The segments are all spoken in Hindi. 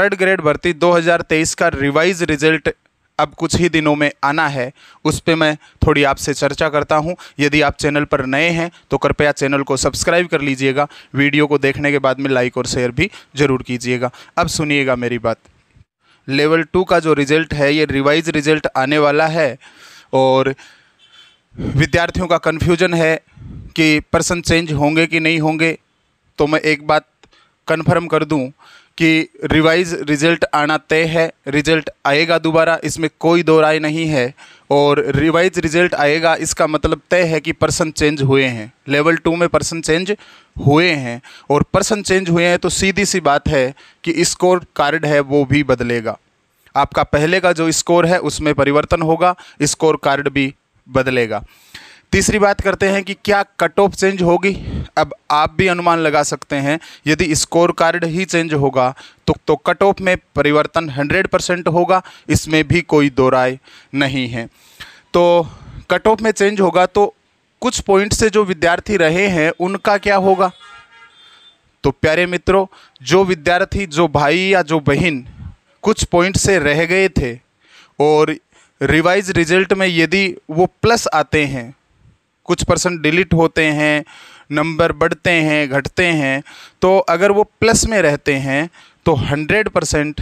थर्ड ग्रेड भर्ती 2023 का रिवाइज रिजल्ट अब कुछ ही दिनों में आना है उस पर मैं थोड़ी आपसे चर्चा करता हूँ यदि आप चैनल पर नए हैं तो कृपया चैनल को सब्सक्राइब कर लीजिएगा वीडियो को देखने के बाद में लाइक और शेयर भी ज़रूर कीजिएगा अब सुनिएगा मेरी बात लेवल टू का जो रिज़ल्ट है ये रिवाइज रिज़ल्ट आने वाला है और विद्यार्थियों का कन्फ्यूजन है कि पर्सन चेंज होंगे कि नहीं होंगे तो मैं एक बात कन्फर्म कर दूं कि रिवाइज रिजल्ट आना तय है रिजल्ट आएगा दोबारा इसमें कोई दो राय नहीं है और रिवाइज रिजल्ट आएगा इसका मतलब तय है कि पर्सन चेंज हुए हैं लेवल टू में पर्सन चेंज हुए हैं और पर्सन चेंज हुए हैं तो सीधी सी बात है कि स्कोर कार्ड है वो भी बदलेगा आपका पहले का जो स्कोर है उसमें परिवर्तन होगा स्कोर कार्ड भी बदलेगा तीसरी बात करते हैं कि क्या कट ऑफ चेंज होगी अब आप भी अनुमान लगा सकते हैं यदि स्कोर कार्ड ही चेंज होगा तो तो कट ऑफ में परिवर्तन 100 परसेंट होगा इसमें भी कोई दो राय नहीं है तो कट ऑफ में चेंज होगा तो कुछ पॉइंट से जो विद्यार्थी रहे हैं उनका क्या होगा तो प्यारे मित्रों जो विद्यार्थी जो भाई या जो बहन कुछ पॉइंट से रह गए थे और रिवाइज रिजल्ट में यदि वो प्लस आते हैं कुछ परसेंट डिलीट होते हैं नंबर बढ़ते हैं घटते हैं तो अगर वो प्लस में रहते हैं तो हंड्रेड परसेंट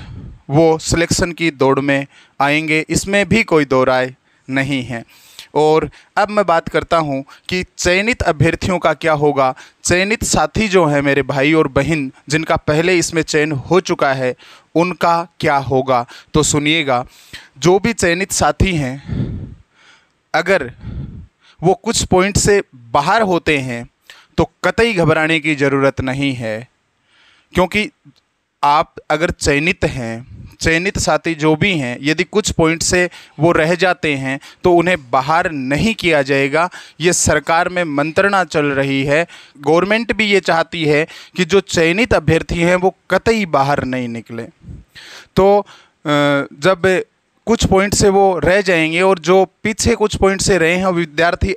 वो सिलेक्शन की दौड़ में आएंगे इसमें भी कोई दो राय नहीं है और अब मैं बात करता हूँ कि चयनित अभ्यर्थियों का क्या होगा चयनित साथी जो हैं मेरे भाई और बहन जिनका पहले इसमें चयन हो चुका है उनका क्या होगा तो सुनिएगा जो भी चयनित साथी हैं अगर वो कुछ पॉइंट से बाहर होते हैं तो कतई घबराने की ज़रूरत नहीं है क्योंकि आप अगर चयनित हैं चयनित साथी जो भी हैं यदि कुछ पॉइंट से वो रह जाते हैं तो उन्हें बाहर नहीं किया जाएगा ये सरकार में मंत्रणा चल रही है गवर्नमेंट भी ये चाहती है कि जो चयनित अभ्यर्थी हैं वो कतई बाहर नहीं निकले तो जब कुछ पॉइंट से वो रह जाएंगे और जो पीछे कुछ पॉइंट से रहे हैं विद्यार्थी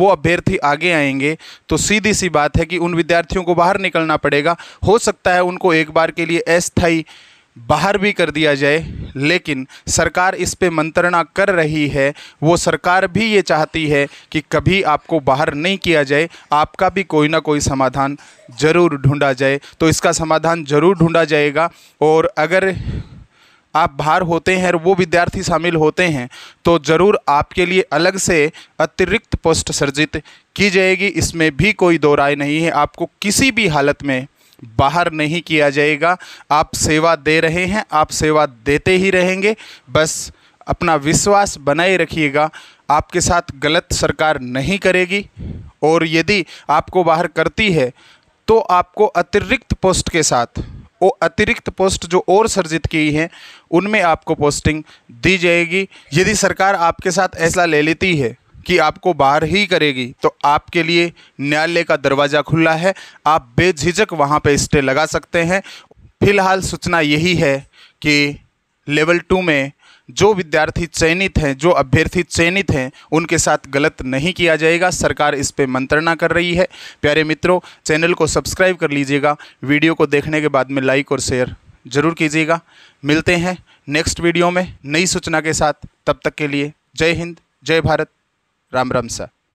वो अभ्यर्थी आगे आएंगे तो सीधी सी बात है कि उन विद्यार्थियों को बाहर निकलना पड़ेगा हो सकता है उनको एक बार के लिए अस्थाई बाहर भी कर दिया जाए लेकिन सरकार इस पे मंत्रणा कर रही है वो सरकार भी ये चाहती है कि कभी आपको बाहर नहीं किया जाए आपका भी कोई ना कोई समाधान ज़रूर ढूंढा जाए तो इसका समाधान ज़रूर ढूंढा जाएगा और अगर आप बाहर होते हैं और वो विद्यार्थी शामिल होते हैं तो ज़रूर आपके लिए अलग से अतिरिक्त पोस्ट सर्जित की जाएगी इसमें भी कोई दो राय नहीं है आपको किसी भी हालत में बाहर नहीं किया जाएगा आप सेवा दे रहे हैं आप सेवा देते ही रहेंगे बस अपना विश्वास बनाए रखिएगा आपके साथ गलत सरकार नहीं करेगी और यदि आपको बाहर करती है तो आपको अतिरिक्त पोस्ट के साथ अतिरिक्त पोस्ट जो और सर्जित की हैं उनमें आपको पोस्टिंग दी जाएगी यदि सरकार आपके साथ ऐसा ले लेती है कि आपको बाहर ही करेगी तो आपके लिए न्यायालय का दरवाज़ा खुला है आप बेझिझक वहाँ पे स्टे लगा सकते हैं फिलहाल सूचना यही है कि लेवल टू में जो विद्यार्थी चयनित हैं जो अभ्यर्थी चयनित हैं उनके साथ गलत नहीं किया जाएगा सरकार इस पर मंत्रणा कर रही है प्यारे मित्रों चैनल को सब्सक्राइब कर लीजिएगा वीडियो को देखने के बाद में लाइक और शेयर ज़रूर कीजिएगा मिलते हैं नेक्स्ट वीडियो में नई सूचना के साथ तब तक के लिए जय हिंद जय भारत राम राम सा